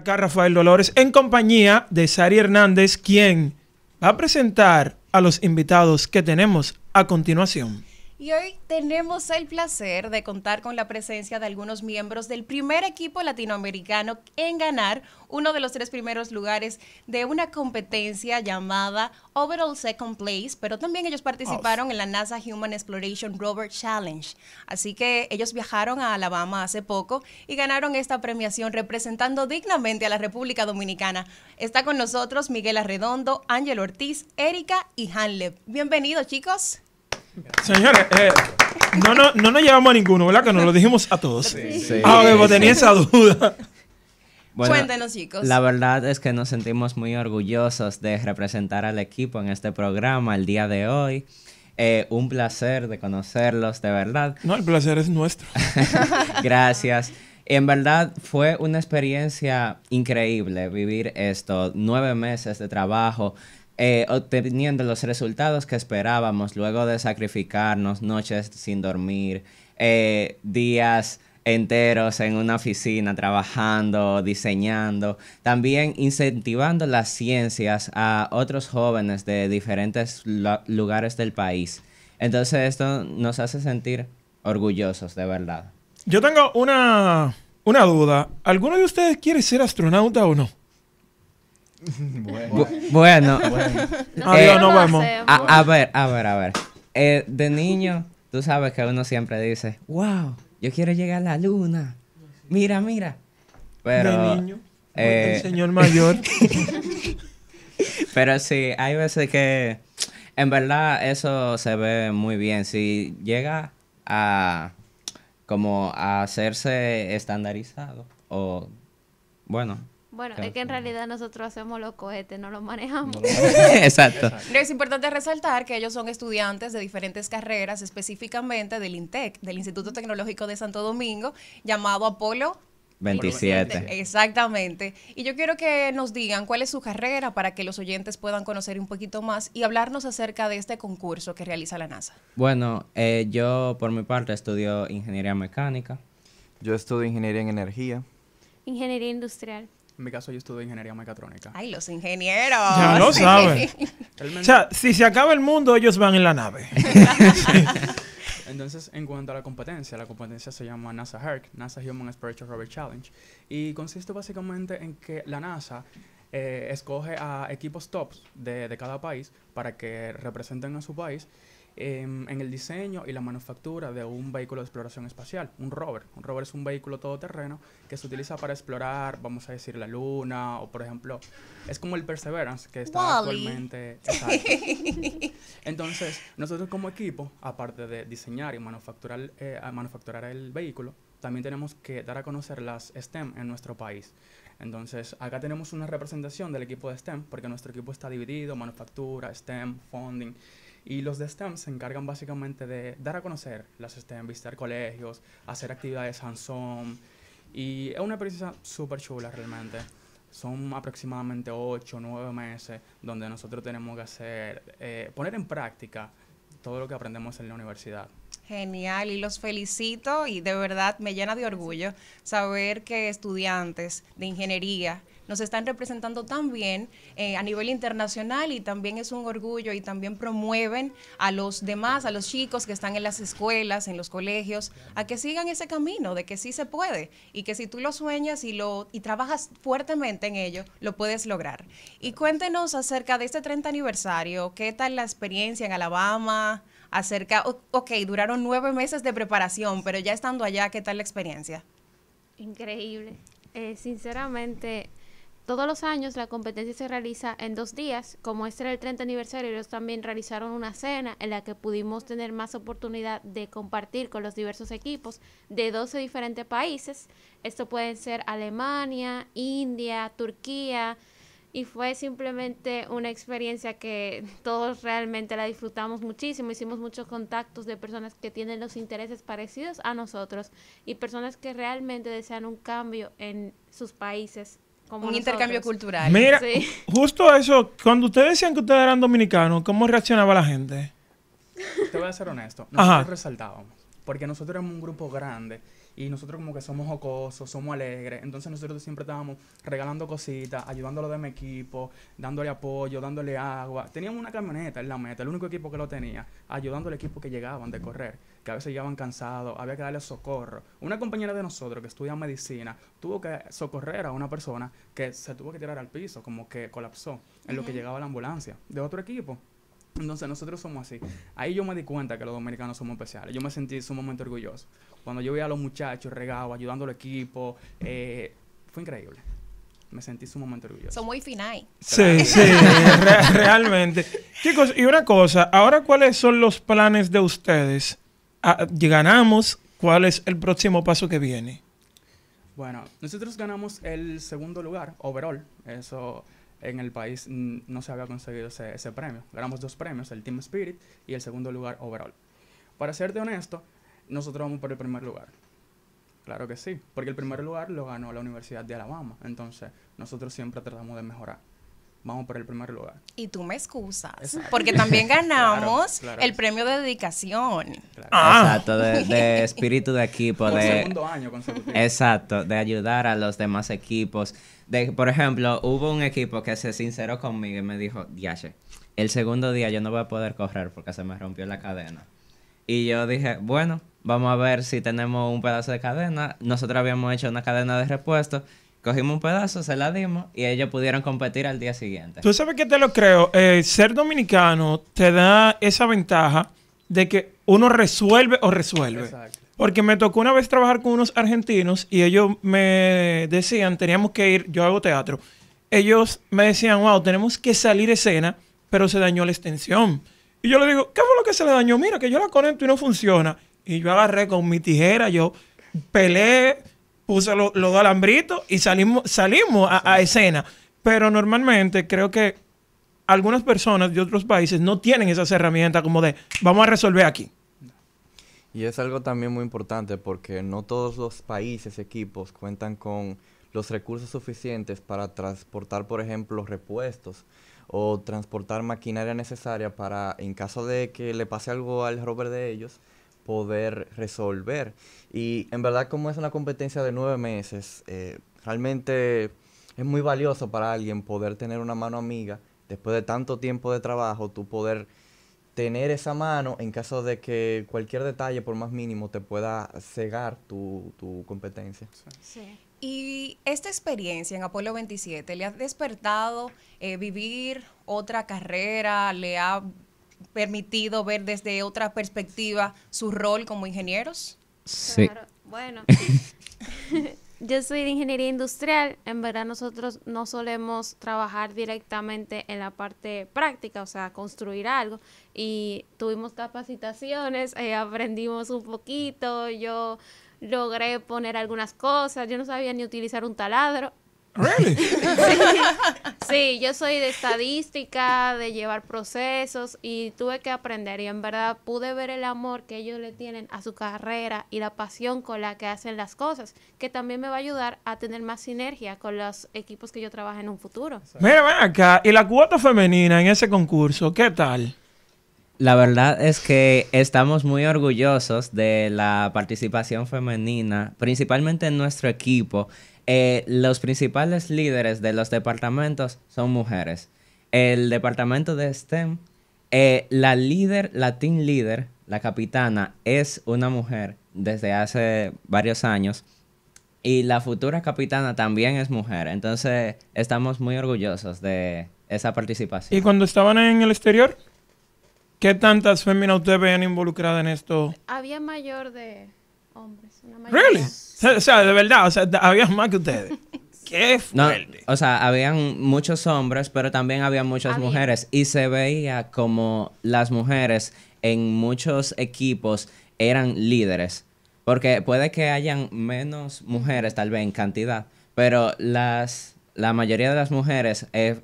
acá Rafael Dolores en compañía de Sari Hernández, quien va a presentar a los invitados que tenemos a continuación. Y hoy tenemos el placer de contar con la presencia de algunos miembros del primer equipo latinoamericano en ganar uno de los tres primeros lugares de una competencia llamada Overall Second Place, pero también ellos participaron en la NASA Human Exploration Rover Challenge. Así que ellos viajaron a Alabama hace poco y ganaron esta premiación representando dignamente a la República Dominicana. Está con nosotros Miguel Arredondo, Ángel Ortiz, Erika y Hanle. Bienvenidos, chicos. Señores, eh, no, no, no nos llevamos a ninguno, ¿verdad? Que nos lo dijimos a todos. Sí, ah, pues esa duda. Cuéntenos, chicos. La verdad es que nos sentimos muy orgullosos de representar al equipo en este programa el día de hoy. Eh, un placer de conocerlos, de verdad. No, el placer es nuestro. Gracias. En verdad fue una experiencia increíble vivir esto, nueve meses de trabajo, eh, obteniendo los resultados que esperábamos luego de sacrificarnos noches sin dormir, eh, días enteros en una oficina trabajando, diseñando, también incentivando las ciencias a otros jóvenes de diferentes lugares del país. Entonces esto nos hace sentir orgullosos, de verdad. Yo tengo una, una duda. ¿Alguno de ustedes quiere ser astronauta o no? Bueno. Bueno. No, eh, A, ver, a ver, a ver. Eh, de niño, tú sabes que uno siempre dice, wow, yo quiero llegar a la luna. Mira, mira. Pero... De niño. el eh, señor mayor. pero sí, hay veces que en verdad eso se ve muy bien. Si llega a como a hacerse estandarizado o bueno, bueno, es que en realidad nosotros hacemos los cohetes, no los manejamos. Exacto. es importante resaltar que ellos son estudiantes de diferentes carreras, específicamente del INTEC, del Instituto Tecnológico de Santo Domingo, llamado Apolo 27. Exactamente. Y yo quiero que nos digan cuál es su carrera para que los oyentes puedan conocer un poquito más y hablarnos acerca de este concurso que realiza la NASA. Bueno, eh, yo por mi parte estudio ingeniería mecánica. Yo estudio ingeniería en energía. Ingeniería industrial. En mi caso, yo estudié ingeniería mecatrónica. Ay, los ingenieros. Ya lo saben. o sea, si se acaba el mundo, ellos van en la nave. Entonces, en cuanto a la competencia, la competencia se llama NASA HERC, NASA Human Spiritual Rover Challenge, y consiste básicamente en que la NASA eh, escoge a equipos tops de, de cada país para que representen a su país Em, en el diseño y la manufactura de un vehículo de exploración espacial, un rover. Un rover es un vehículo todoterreno que se utiliza para explorar, vamos a decir, la luna o, por ejemplo, es como el Perseverance que está actualmente. Entonces, nosotros como equipo, aparte de diseñar y manufacturar, eh, manufacturar el vehículo, también tenemos que dar a conocer las STEM en nuestro país. Entonces, acá tenemos una representación del equipo de STEM, porque nuestro equipo está dividido, manufactura, STEM, funding. Y los de STEM se encargan básicamente de dar a conocer las STEM, visitar colegios, hacer actividades hands-on. Y es una experiencia súper chula realmente. Son aproximadamente 8 o 9 meses donde nosotros tenemos que hacer, eh, poner en práctica todo lo que aprendemos en la universidad. Genial, y los felicito y de verdad me llena de orgullo saber que estudiantes de ingeniería nos están representando también eh, a nivel internacional y también es un orgullo y también promueven a los demás, a los chicos que están en las escuelas, en los colegios, a que sigan ese camino de que sí se puede y que si tú lo sueñas y, lo, y trabajas fuertemente en ello, lo puedes lograr. Y cuéntenos acerca de este 30 aniversario, ¿qué tal la experiencia en Alabama? acerca, ok, duraron nueve meses de preparación, pero ya estando allá, ¿qué tal la experiencia? Increíble. Eh, sinceramente, todos los años la competencia se realiza en dos días, como este era el 30 aniversario, ellos también realizaron una cena en la que pudimos tener más oportunidad de compartir con los diversos equipos de 12 diferentes países. Esto pueden ser Alemania, India, Turquía, y fue simplemente una experiencia que todos realmente la disfrutamos muchísimo. Hicimos muchos contactos de personas que tienen los intereses parecidos a nosotros y personas que realmente desean un cambio en sus países un intercambio cultural. Mira, justo eso, cuando ustedes decían que ustedes eran dominicanos, ¿cómo reaccionaba la gente? Te voy a ser honesto, nosotros resaltábamos, porque nosotros éramos un grupo grande y nosotros como que somos jocosos, somos alegres. Entonces nosotros siempre estábamos regalando cositas, ayudándolo de mi equipo, dándole apoyo, dándole agua. Teníamos una camioneta en la meta, el único equipo que lo tenía, ayudando al equipo que llegaban de correr, que a veces llegaban cansados, había que darle socorro. Una compañera de nosotros que estudia medicina tuvo que socorrer a una persona que se tuvo que tirar al piso, como que colapsó en lo que llegaba la ambulancia de otro equipo. Entonces nosotros somos así. Ahí yo me di cuenta que los dominicanos somos especiales. Yo me sentí sumamente orgulloso. Cuando yo veía a los muchachos regados, ayudando al equipo, eh, fue increíble. Me sentí sumamente orgulloso. Son muy finales. Sí, sí, realmente. Chicos, y una cosa, ahora cuáles son los planes de ustedes? Ah, ganamos, ¿cuál es el próximo paso que viene? Bueno, nosotros ganamos el segundo lugar, overall. Eso en el país no se había conseguido ese, premio. Ganamos dos premios, el Team Spirit y el segundo lugar overall. Para serte honesto, nosotros vamos por el primer lugar. Claro que sí, porque el primer lugar lo ganó la Universidad de Alabama. Entonces, nosotros siempre tratamos de mejorar vamos por el primer lugar. Y tú me excusas, porque también ganamos el premio de dedicación. Ah. Exacto, de, espíritu de equipo. de, segundo año Exacto, de ayudar a los demás equipos. De, por ejemplo, hubo un equipo que se sinceró conmigo y me dijo, diache, el segundo día yo no voy a poder correr porque se me rompió la cadena. Y yo dije, bueno, vamos a ver si tenemos un pedazo de cadena. Nosotros habíamos hecho una cadena de repuesto Cogimos un pedazo, se la dimos y ellos pudieron competir al día siguiente. Tú sabes qué te lo creo. Eh, ser dominicano te da esa ventaja de que uno resuelve o resuelve. Porque me tocó una vez trabajar con unos argentinos y ellos me decían, teníamos que ir, yo hago teatro. Ellos me decían, wow, tenemos que salir escena, pero se dañó la extensión. Y yo le digo, ¿qué fue lo que se le dañó? Mira, que yo la conecto y no funciona. Y yo agarré con mi tijera, yo peleé puse los lo alambritos y salimos, salimos a, a escena. Pero normalmente creo que algunas personas de otros países no tienen esas herramientas como de vamos a resolver aquí. Y es algo también muy importante porque no todos los países, equipos cuentan con los recursos suficientes para transportar, por ejemplo, repuestos o transportar maquinaria necesaria para, en caso de que le pase algo al rover de ellos, poder resolver. Y en verdad como es una competencia de nueve meses, eh, realmente es muy valioso para alguien poder tener una mano amiga, después de tanto tiempo de trabajo, tú poder tener esa mano en caso de que cualquier detalle, por más mínimo, te pueda cegar tu, competencia. Y esta experiencia en Apolo 27, ¿le ha despertado eh, vivir otra carrera? ¿Le ha permitido ver desde otra perspectiva su rol como ingenieros? Sí. Bueno, yo soy de ingeniería industrial. En verdad nosotros no solemos trabajar directamente en la parte práctica, o sea, construir algo. Y tuvimos capacitaciones, eh, aprendimos un poquito, yo logré poner algunas cosas, yo no sabía ni utilizar un taladro. Really? sí. Sí, yo soy de estadística, de llevar procesos y tuve que aprender y en verdad pude ver el amor que ellos le tienen a su carrera y la pasión con la que hacen las cosas, que también me va a ayudar a tener más sinergia con los equipos que yo trabajo en un futuro. Mira, ven acá, y la cuota femenina en ese concurso, ¿qué tal? La verdad es que estamos muy orgullosos de la participación femenina, principalmente en nuestro equipo. Eh, los principales líderes de los departamentos son mujeres. El departamento de STEM, eh, la líder, la team leader, la capitana, es una mujer desde hace varios años. Y la futura capitana también es mujer. Entonces, estamos muy orgullosos de esa participación. ¿Y cuando estaban en el exterior? ¿Qué tantas féminas ustedes veían involucradas en esto? Había mayor de hombres. Una O sea, de verdad, o sea, había más que ustedes. ¡Qué fuerte! o sea, habían muchos hombres, pero también había muchas mujeres. Y se veía como las mujeres en muchos equipos eran líderes. Porque puede que hayan menos mujeres, tal vez en cantidad, pero las, la mayoría de las mujeres eh,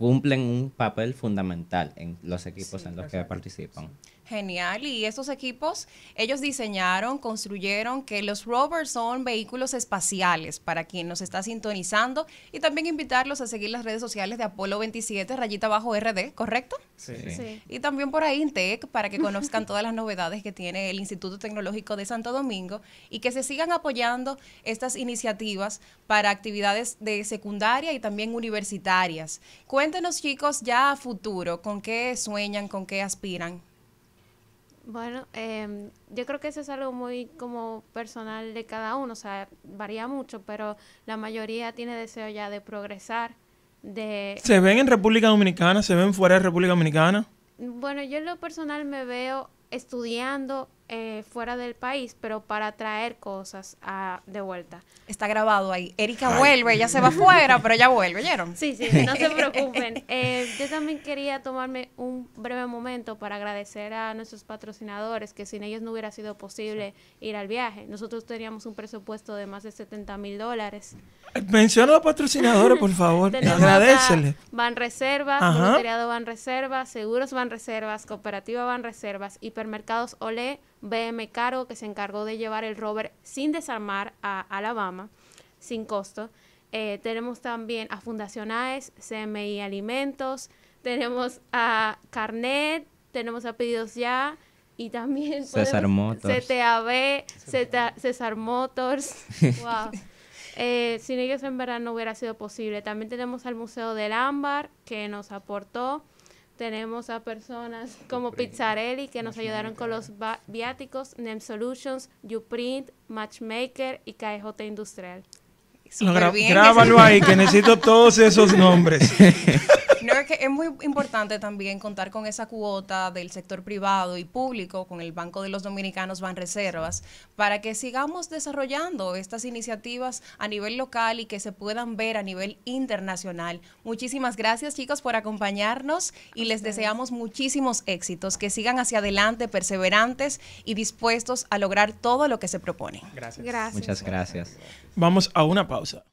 cumplen un papel fundamental en los equipos en los que participan. Genial. Y estos equipos, ellos diseñaron, construyeron que los rovers son vehículos espaciales para quien nos está sintonizando y también invitarlos a seguir las redes sociales de Apolo 27, rayita bajo RD, ¿correcto? Sí. sí. Y también por ahí Intec para que conozcan todas las novedades que tiene el Instituto Tecnológico de Santo Domingo y que se sigan apoyando estas iniciativas para actividades de secundaria y también universitarias. Cuéntenos, chicos, ya a futuro, ¿con qué sueñan, con qué aspiran? Bueno, em, yo creo que eso es algo muy como personal de cada uno, o sea, varía mucho, pero la mayoría tiene deseo ya de progresar, de... ¿Se ven en República Dominicana? ¿Se ven fuera de República Dominicana? Bueno, yo en lo personal me veo estudiando eh, fuera del país, pero para traer cosas ah, de vuelta. Está grabado ahí. Erika vuelve, ella se va fuera, pero ya vuelve, ¿oyeron? Sí, sí, no se preocupen. Yo también quería tomarme un breve momento para agradecer a nuestros patrocinadores, que sin ellos no hubiera sido posible ir al viaje. Nosotros teníamos un presupuesto de más de 70 mil dólares. Eh, menciona a los patrocinadores, por favor. Agradecele. Van Reservas, Voluntariado Van Reservas, Seguros Van Reservas, Cooperativa Van Reservas, Hipermercados Ole, BM Cargo, que se encargó de llevar el rover sin desarmar a Alabama, sin costo. Eh, tenemos también a Fundación AES, CMI Alimentos, tenemos a Carnet, tenemos a Pedidos Ya y también César Motors. CTAB, César, Motors. wow. Eh, sin ellos en verdad no hubiera sido posible. También tenemos al Museo del Ámbar que nos aportó. Tenemos a personas como Pizzarelli que nos ayudaron con los viáticos, NEM Solutions, Uprint, Matchmaker y KJ Industrial. No, grábalo ahí, que necesito todos esos nombres. es que es muy importante también contar con esa cuota del sector privado y público, con el Banco de los Dominicanos Banreservas, para que sigamos desarrollando estas iniciativas a nivel local y que se puedan ver a nivel internacional. Muchísimas gracias, chicos, por acompañarnos y les deseamos muchísimos éxitos, que sigan hacia adelante, perseverantes y dispuestos a lograr todo lo que se proponen. gracias. Muchas gracias. Vamos a una pausa.